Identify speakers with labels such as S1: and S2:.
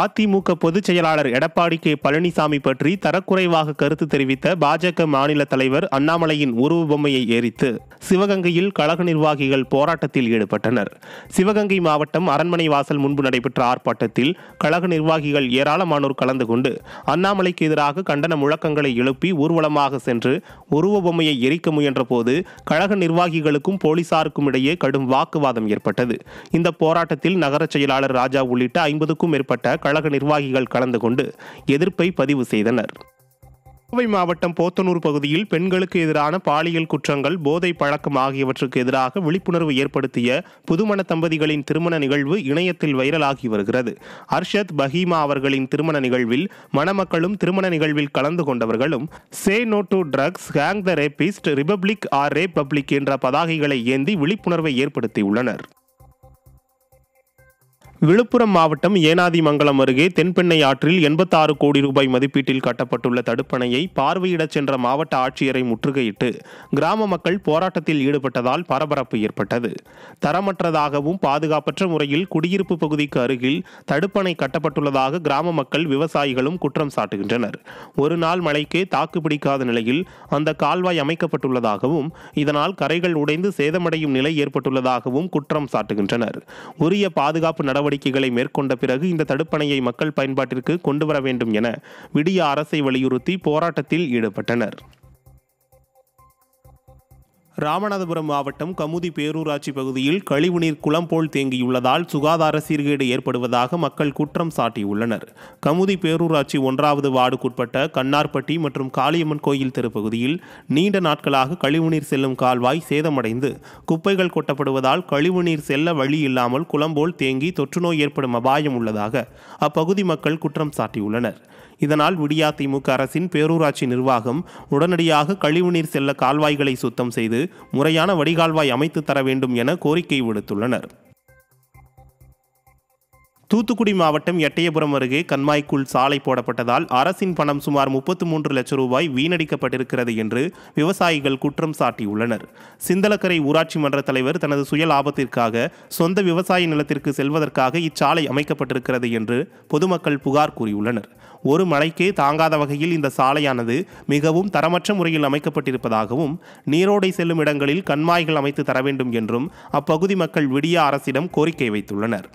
S1: அதிமுக பொதுச் செயலாளர் எடப்பாடி கே பழனிசாமி பற்றி தரக்குறைவாக கருத்து தெரிவித்த பாஜக மாநில தலைவர் அண்ணாமலையின் உருவ பொம்மையை எரித்து சிவகங்கையில் கழக நிர்வாகிகள் போராட்டத்தில் ஈடுபட்டனர் சிவகங்கை மாவட்டம் அரண்மனை வாசல் முன்பு நடைபெற்ற ஆர்ப்பாட்டத்தில் கழக நிர்வாகிகள் ஏராளமானோர் கலந்து கொண்டு அண்ணாமலைக்கு எதிராக கண்டன முழக்கங்களை எழுப்பி ஊர்வலமாக சென்று உருவ பொம்மையை எரிக்க முயன்றபோது கழக நிர்வாகிகளுக்கும் போலீசாருக்கும் இடையே கடும் வாக்குவாதம் ஏற்பட்டது இந்த போராட்டத்தில் நகர செயலாளர் ராஜா உள்ளிட்ட ஐம்பதுக்கும் மேற்பட்ட கழக நிர்வாகிகள் கலந்து கொண்டு எதிர்ப்பை பதிவு செய்தனர் கோவை மாவட்டம் போத்தனூர் பகுதியில் பெண்களுக்கு எதிரான பாலியல் குற்றங்கள் போதை பழக்கம் ஆகியவற்றுக்கு எதிராக விழிப்புணர்வு ஏற்படுத்திய புதுமண தம்பதிகளின் திருமண நிகழ்வு இணையத்தில் வைரலாகி வருகிறது அர்ஷத் பஹீமா அவர்களின் திருமண நிகழ்வில் மணமக்களும் திருமண நிகழ்வில் கலந்து கொண்டவர்களும் say no to drugs hang the rapist republic or rape public என்ற பதாகைகளை ஏந்தி விழிப்புணர்வை ஏற்படுத்தியுள்ளனர் விழுப்புரம் மாவட்டம் ஏனாதிமங்கலம் அருகே தென்பெண்ணை ஆற்றில் எண்பத்தாறு கோடி ரூபாய் மதிப்பீட்டில் கட்டப்பட்டுள்ள தடுப்பணையை பார்வையிடச் சென்ற மாவட்ட ஆட்சியரை முற்றுகையிட்டு கிராம மக்கள் போராட்டத்தில் ஈடுபட்டதால் பரபரப்பு ஏற்பட்டது தரமற்றதாகவும் பாதுகாப்பற்ற முறையில் குடியிருப்பு பகுதிக்கு அருகில் தடுப்பணை கட்டப்பட்டுள்ளதாக கிராம மக்கள் விவசாயிகளும் குற்றம் சாட்டுகின்றனர் ஒரு நாள் மழைக்கே தாக்குப்பிடிக்காத நிலையில் அந்த கால்வாய் அமைக்கப்பட்டுள்ளதாகவும் இதனால் கரைகள் உடைந்து சேதமடையும் நிலை ஏற்பட்டுள்ளதாகவும் குற்றம் சாட்டுகின்றனர் உரிய பாதுகாப்பு நடவடிக்கை நடவடிக்கைகளை மேற்கொண்ட பிறகு இந்த தடுப்பணையை மக்கள் பயன்பாட்டிற்கு கொண்டு வர வேண்டும் என விடிய அரசை வலியுறுத்தி போராட்டத்தில் ஈடுபட்டனர் ராமநாதபுரம் மாவட்டம் கமுதி பேரூராட்சி பகுதியில் கழிவுநீர் குளம் போல் தேங்கியுள்ளதால் சுகாதார சீர்கேடு ஏற்படுவதாக மக்கள் குற்றம் சாட்டியுள்ளனர் கமுதி பேரூராட்சி ஒன்றாவது வார்டுக்குட்பட்ட கண்ணார்பட்டி மற்றும் காளியம்மன் கோயில் தெருப்பகுதியில் நீண்ட நாட்களாக கழிவுநீர் செல்லும் கால்வாய் சேதமடைந்து குப்பைகள் கொட்டப்படுவதால் கழிவுநீர் செல்ல வழி இல்லாமல் குளம்போல் தேங்கி தொற்றுநோய் ஏற்படும் அபாயம் உள்ளதாக அப்பகுதி மக்கள் குற்றம் சாட்டியுள்ளனர் இதனால் விடியா திமுக அரசின் பேரூராட்சி நிர்வாகம் உடனடியாக கழிவுநீர் செல்ல கால்வாய்களை சுத்தம் செய்து முறையான வடிகால்வாய் அமைத்து தர வேண்டும் என கோரிக்கை விடுத்துள்ளனர் தூத்துக்குடி மாவட்டம் எட்டயபுரம் அருகே கண்மாய்க்குள் சாலை போடப்பட்டதால் அரசின் பணம் சுமார் முப்பத்து மூன்று லட்சம் ரூபாய் வீணடிக்கப்பட்டிருக்கிறது என்று விவசாயிகள் குற்றம் சாட்டியுள்ளனர் சிந்தலக்கரை ஊராட்சி மன்ற தலைவர் தனது சுய லாபத்திற்காக சொந்த விவசாய நிலத்திற்கு செல்வதற்காக இச்சாலை அமைக்கப்பட்டிருக்கிறது என்று பொதுமக்கள் புகார் கூறியுள்ளனர் ஒரு மலைக்கே தாங்காத வகையில் இந்த சாலையானது மிகவும் தரமற்ற முறையில் அமைக்கப்பட்டிருப்பதாகவும் நீரோடை செல்லும் இடங்களில் கண்மாய்கள் அமைத்து தர வேண்டும் என்றும் அப்பகுதி மக்கள் விடிய அரசிடம் கோரிக்கை வைத்துள்ளனர்